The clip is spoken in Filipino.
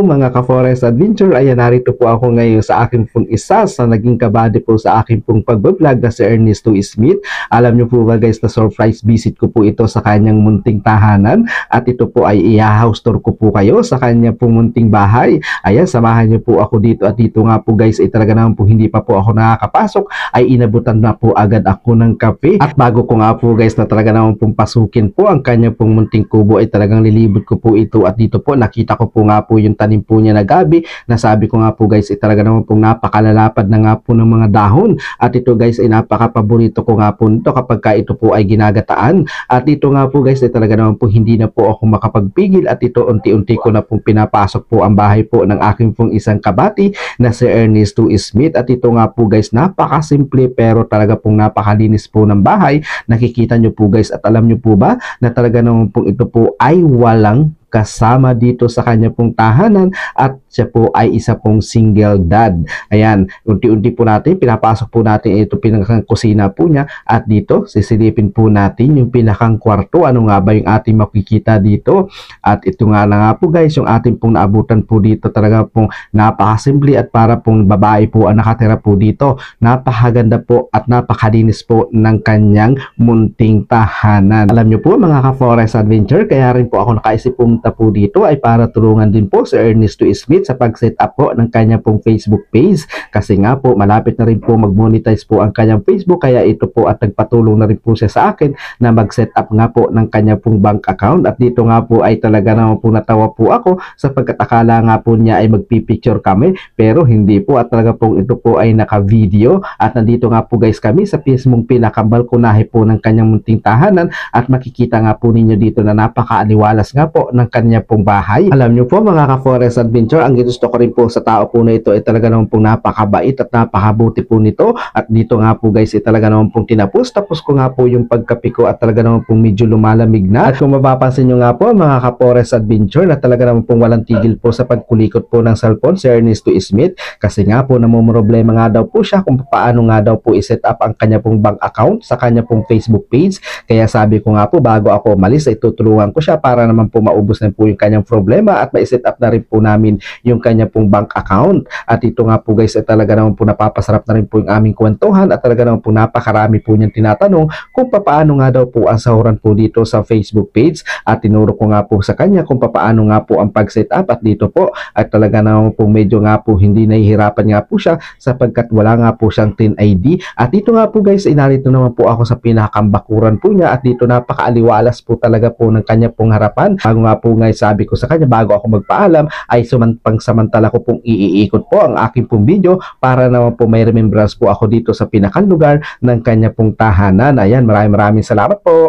Hello mga ka-forest adventure, ayan narito po ako ngayon sa aking pong isa sa naging kabady po sa aking pong pagbablog na si Ernesto Smith. Alam nyo po ba guys na surprise visit ko po ito sa kanyang munting tahanan at ito po ay i-house tour ko po kayo sa kanya pong munting bahay. Ayan samahan nyo po ako dito at dito nga po guys ay talaga naman po hindi pa po ako nakakapasok ay inabutan na po agad ako ng kape at bago ko nga po guys na talaga naman pong pasukin po ang kanya pong munting kubo ay talagang lilibot ko po ito at dito po nakita ko po nga po yung tanong din po niya na gabi. Nasabi ko nga po guys, eh, talaga naman pong napakalalapad na nga po ng mga dahon. At ito guys ay eh, napakapaborito ko nga po nito kapag ka ito po ay ginagataan. At ito nga po guys ay talaga naman po hindi na po ako makapagpigil at ito unti-unti ko na pong pinapasok po ang bahay po ng aking pong isang kabati na si Ernesto Smith. At ito nga po guys, napakasimple pero talaga pong napakalinis po ng bahay. Nakikita nyo po guys at alam nyo po ba na talaga naman pong ito po ay walang kasama dito sa kanya pong tahanan at siya po ay isa pong single dad. Ayan, unti-unti po natin, pinapasok po natin ito pinakang kusina po niya at dito sisilipin po natin yung pinakang kwarto. Ano nga ba yung ating makikita dito? At ito nga na nga po guys, yung ating pong naabutan po dito talaga pong napaka napakasimple at para pong babae po ang nakatira po dito. Napakaganda po at napakalinis po ng kanyang munting tahanan. Alam nyo po mga ka-forest adventure, kaya rin po ako nakaisip po pumunta po dito ay para tulungan din po si Ernesto e. Smith sa pag-set up po ng kanya pong Facebook page kasi nga po malapit na rin po mag-monetize po ang kanyang Facebook kaya ito po at nagpatulong na rin po siya sa akin na mag-set up nga po ng kanya pong bank account at dito nga po ay talaga naman po natawa po ako sapagkat akala nga po niya ay magpipicture kami pero hindi po at talaga pong ito po ay naka-video at nandito nga po guys kami sa mismong pinakabalkonahe po ng kanyang munting tahanan at makikita nga po ninyo dito na napaka-aliwalas nga po ng kanya pong bahay. Alam nyo po mga ka-forest adventure, ang ginusto ko rin po sa tao po na ito ay talaga naman pong napakabait at napakabuti po nito. At dito nga po guys ay talaga naman pong tinapos. Tapos ko nga po yung pagkapi ko at talaga naman pong medyo lumalamig na. At kung mapapansin nyo nga po mga ka-forest adventure na talaga naman pong walang tigil po sa pagkulikot po ng cellphone si Ernesto Smith kasi nga po namumroblema nga daw po siya kung paano nga daw po iset up ang kanya pong bank account sa kanya pong Facebook page. Kaya sabi ko nga po bago ako umalis ay tutulungan ko siya para naman po maubos maayos na po yung kanyang problema at ma-set up na rin po namin yung kanya pong bank account. At ito nga po guys, eh, talaga naman po napapasarap na rin po yung aming kwentuhan at talaga naman po napakarami po niyang tinatanong kung paano nga daw po ang sahuran po dito sa Facebook page at tinuro ko nga po sa kanya kung paano nga po ang pag-set up at dito po at talaga naman po medyo nga po hindi nahihirapan nga po siya sapagkat wala nga po siyang TIN ID at ito nga po guys, inarito eh, naman po ako sa pinakambakuran po niya at dito napakaaliwalas po talaga po ng kanya pong harapan bago nga po po nga sabi ko sa kanya bago ako magpaalam ay pangsamantala ko pong iiikot po ang aking pong video para naman po may remembrance po ako dito sa pinakang lugar ng kanya pong tahanan. Ayan, maraming maraming salamat po.